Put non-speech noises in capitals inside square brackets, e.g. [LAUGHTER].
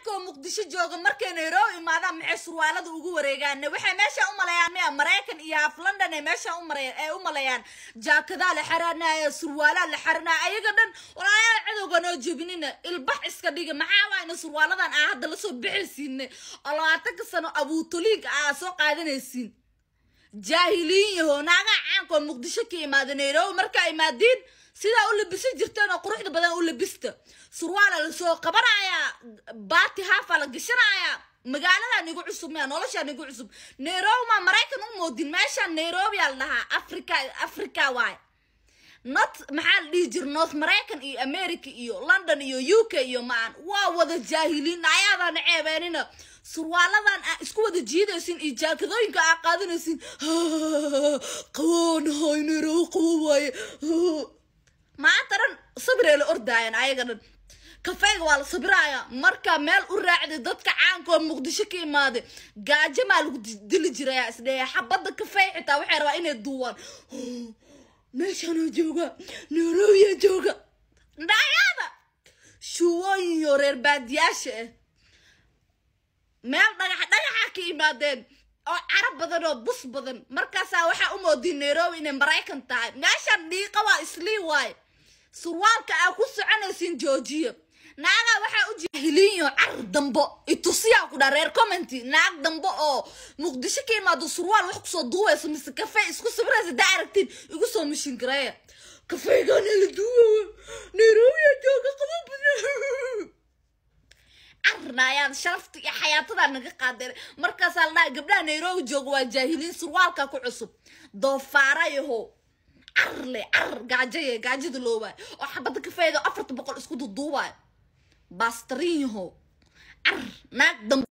dadkoo muqdisho jooga markay nairobi imaadaan maxay surwaalada ugu wareegaan waxay meesha u malayaan maya maraykan iyo af london ay meesha umaraay u malayaan jaakadaa la xaranaya surwaalaa la xaranaya ayaga dhan walaalayaal cadowgan oo ilbax iska dhiga maxaa waayna surwaaladan aa hadda lasoo bixaysiinay oo labaatan sano abuutoliig aa soo qaadanaysiin jaahiliin yahow naaga caanko muqdisho ka imaada nairobi markaa imaadiin sidaa u labisan jirteen oo quruxda badan u labista surwaala lasoo qabanayaa baati haafa la gashanayaa magaaladaa nigu cusub mea noloshaa nigu cusub nairobi maa maraykan u moodin meesha nairobi aa la dhahaa africa africa waay not maxaa la dhihi jir north maraykan iyo america iyo london iyo u k iyo ma-an waa wada jaahiliin ayaadaa na ceebeenina surwaaladan aa isku wada jiidaysin iyo jaakadooyinka aa qaadanaysin qawaanahaynero qawo dhan sabiree la ordaayan ayaga dhan kafeyga waa la sabiraaya marka meel u raacday dadka caanka muqdisho ka imaaday gaajamaa lagu dili jiraya isdhehe xabadda kafey xitaa waxay rabaa inay duuwaan [GASPS] meeshaanoo jooga nairobiya jooga dhayaada shuwooyin yo reer baadiyaasha ah eh meel dhagax dhagaxa ka yimaadeen oo carab badan oo bus badan markaasaa waxaa u moodii nairobi inay maraykan tahay meeshan dhiiqa waa islii waaye surwaalka aa ku soconaysiin joojiyo naagaa waxaa u jira hilinyo car dambo itusiyaa ku dhaa reer commenty naag dambo oo muqdisho ka imaado surwaal wax kusoo duubayso mise kafee isku sawiraysa daa aragtiin igu soo mishin gareeya kafeegaana la duubayo dhaayaan sharafta iyo xayaatadaa naga qaadeen markaasaa la dhaha gabdhaha nairobi jooga waa jaahiliin surwaalka ku cusub doofaarayaho car le car gaajaye gaajada loobaayo oo xabada kafeega afarta boqol isku duduubaayo baastariinyaho car naag dam